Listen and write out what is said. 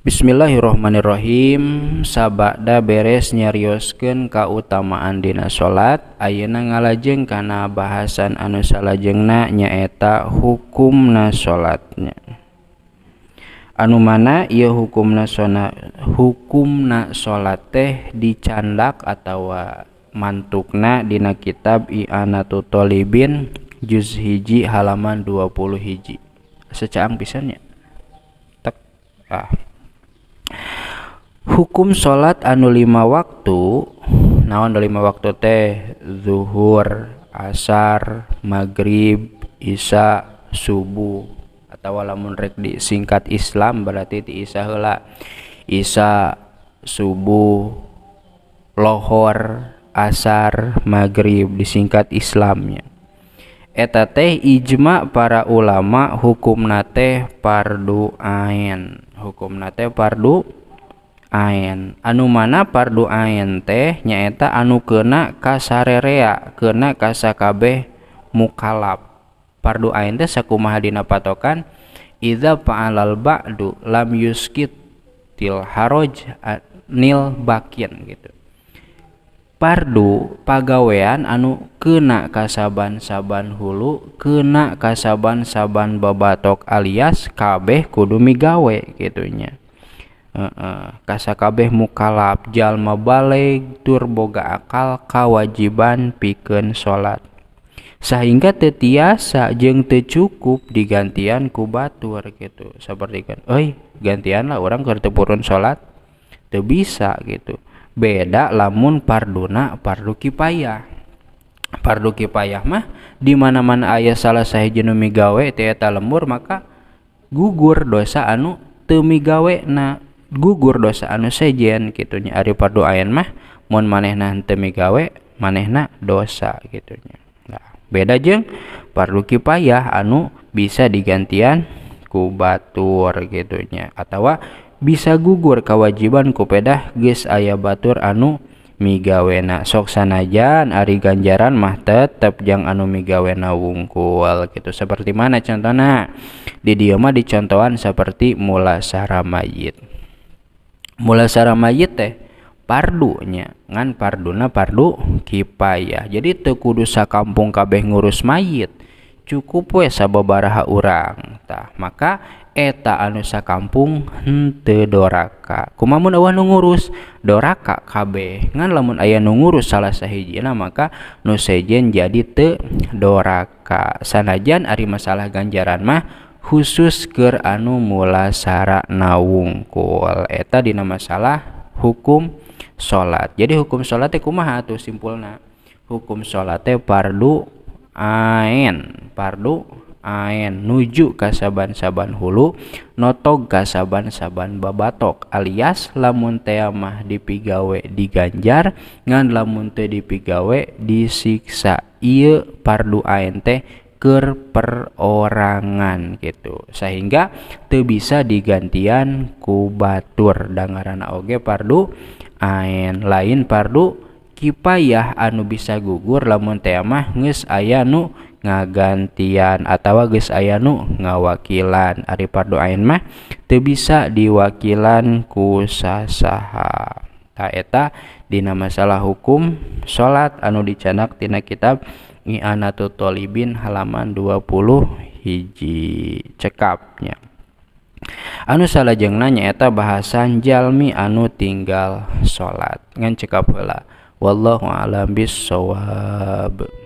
Bismillahirrohmanirrohim Sabakda beres nyariosken kautamaan Dina salat Ayeuna ngalajeng kana bahasan anu salajengna nyaeta hukumna na salatnya anu mana ia hukumna solat? Hukumna solat salat teh dicandak atau mantukna Dina kitab Ianatu Tolibin juz hiji halaman 20 hiji secaang pisannya tek ah hukum solat anu lima waktu naon anu lima waktu teh zuhur asar maghrib Isa subuh atau walamun rek di singkat Islam berarti di Isa hela Isa subuh lohor asar maghrib disingkat Islamnya eta teh ijma para ulama hukum nate pardu ain hukum nate pardu ain anu mana pardu ain teh nyaeta anu kena kasarerea kena kasakabeh mukalap. pardu ain teh sakumaha dina patokan idza fa'alal ba'du lam yuskit til haroj nil bakin gitu pardu pagawean anu kena kasaban-saban hulu kena kasaban-saban babatok alias kabeh kudu migawe gitunya Uh, kabeh mukalab jalma balik turboga akal kawajiban piken solat sehingga tetiasa jeng tecukup digantian ku batur gitu seperti kan oi gantian lah orang ke solat salat bisa gitu beda lamun parduna pardu kipayah pardu kipayah mah di mana-mana ayah salah saya jenumi migawe teh lembur maka gugur dosa anu temi gawe na gugur dosa anu sejen gitunya Ari ayen mah mohon manehna temi gawe manehna dosa gitunya nah, beda jeng perlu kipayah anu bisa digantian ku batur gitunya atau bisa gugur kewajiban pedah guys ayah batur anu migawena sok sanajan Ari ganjaran mah tetep jang anu migawena wungkul gitu seperti mana contohna di dia mah dicontohan seperti mula sarah mayit mulai secara mayit teh pardunya ngan parduna pardu kipayah jadi tekudu kudusa kampung kabeh ngurus mayit cukup we sababaraha urang tah maka eta anu kampung henteu doraka kumamun awan nu ngurus doraka kabeh ngan lamun aya nu ngurus salah sahijina maka nu sejen jadi te doraka sanajan ari masalah ganjaran mah khusus ke anu mula sarana wungkul eta dina salah hukum salat jadi hukum salat kumaha tuh simpulna hukum salat pardu ain pardu ain nuju kasaban-saban hulu notog kasaban-saban babatok alias lamun mah dipigawe diganjar ngan lamun teh dipigawe disiksa ieu pardu ain teh perorangan gitu sehingga teu bisa digantian ku batur dangaran oge pardu ain lain pardu kipayah anu bisa gugur lamun mah nges aya nu ngagantian atau geus aya nu ngawakilan Ari pardu ain mah teu bisa diwakilan ku sasaha taeta dina masalah hukum salat anu dicanak tina kitab I'anatu Tolibin halaman 20 hiji cekapnya anu salah salahjeng nanya eta bahasan Jalmi anu tinggal sholat ngan cekap wallahu alam bisawab